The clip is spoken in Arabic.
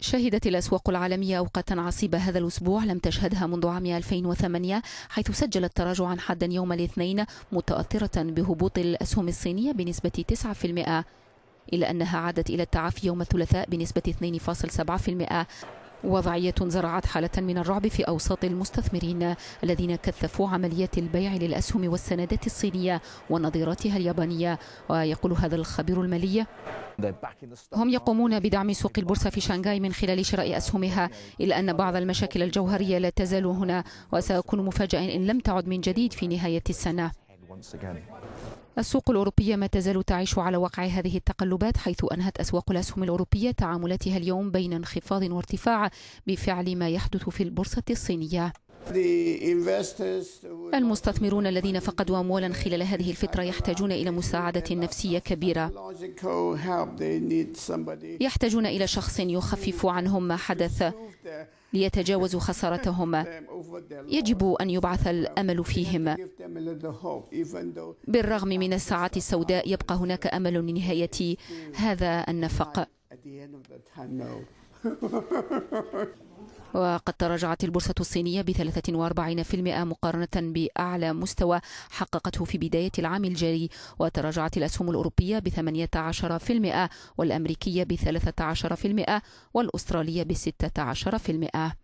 شهدت الأسواق العالمية أوقاتا عصيبة هذا الأسبوع لم تشهدها منذ عام 2008 حيث سجلت تراجعا حادا يوم الاثنين متأثرة بهبوط الأسهم الصينية بنسبة 9% إلا أنها عادت إلى التعافي يوم الثلاثاء بنسبة 2.7% وضعية زرعت حالة من الرعب في أوساط المستثمرين الذين كثفوا عمليات البيع للأسهم والسندات الصينية ونظيراتها اليابانية ويقول هذا الخبير المالي هم يقومون بدعم سوق البورصة في شنغهاي من خلال شراء أسهمها إلا أن بعض المشاكل الجوهرية لا تزال هنا وسأكون مفاجئا إن لم تعد من جديد في نهاية السنة السوق الأوروبية ما تزال تعيش على وقع هذه التقلبات حيث أنهت أسواق الأسهم الأوروبية تعاملاتها اليوم بين انخفاض وارتفاع بفعل ما يحدث في البورصة الصينية المستثمرون الذين فقدوا أموالا خلال هذه الفترة يحتاجون إلى مساعدة نفسية كبيرة يحتاجون إلى شخص يخفف عنهم ما حدث ليتجاوزوا خسارتهم يجب أن يبعث الأمل فيهم بالرغم من الساعات السوداء يبقى هناك أمل لنهاية هذا النفق وقد تراجعت البورصة الصينية ب 43% مقارنة بأعلى مستوى حققته في بداية العام الجاري وتراجعت الأسهم الأوروبية ب 18% والأمريكية ب 13% والأسترالية ب 16%